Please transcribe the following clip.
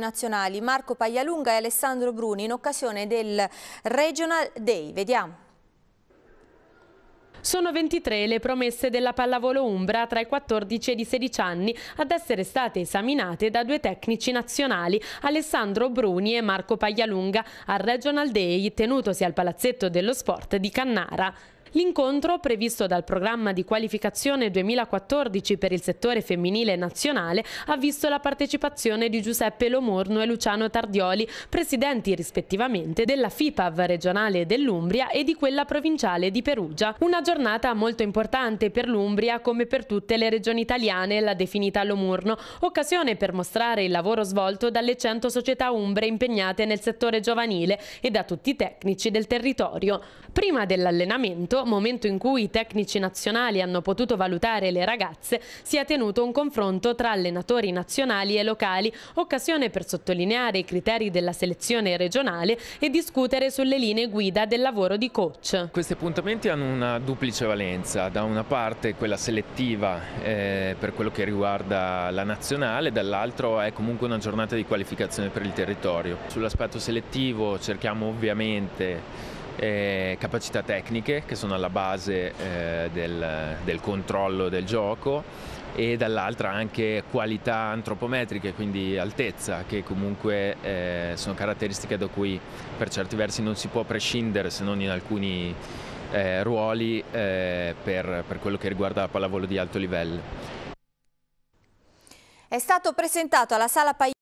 nazionali Marco Paglialunga e Alessandro Bruni in occasione del Regional Day. Vediamo. Sono 23 le promesse della pallavolo Umbra tra i 14 e i 16 anni ad essere state esaminate da due tecnici nazionali, Alessandro Bruni e Marco Paglialunga, al Regional Day tenutosi al Palazzetto dello Sport di Cannara. L'incontro, previsto dal programma di qualificazione 2014 per il settore femminile nazionale, ha visto la partecipazione di Giuseppe Lomorno e Luciano Tardioli, presidenti rispettivamente della FIPAV regionale dell'Umbria e di quella provinciale di Perugia. Una giornata molto importante per l'Umbria come per tutte le regioni italiane, l'ha definita Lomurno, occasione per mostrare il lavoro svolto dalle 100 società umbre impegnate nel settore giovanile e da tutti i tecnici del territorio. Prima dell'allenamento momento in cui i tecnici nazionali hanno potuto valutare le ragazze, si è tenuto un confronto tra allenatori nazionali e locali, occasione per sottolineare i criteri della selezione regionale e discutere sulle linee guida del lavoro di coach. Questi appuntamenti hanno una duplice valenza, da una parte quella selettiva eh, per quello che riguarda la nazionale, dall'altro è comunque una giornata di qualificazione per il territorio. Sull'aspetto selettivo cerchiamo ovviamente eh, capacità tecniche che sono alla base eh, del, del, controllo del gioco e dall'altra anche qualità antropometriche, quindi altezza, che comunque eh, sono caratteristiche da cui per certi versi non si può prescindere se non in alcuni eh, ruoli eh, per, per quello che riguarda la pallavolo di alto livello. È stato presentato alla sala Pagliari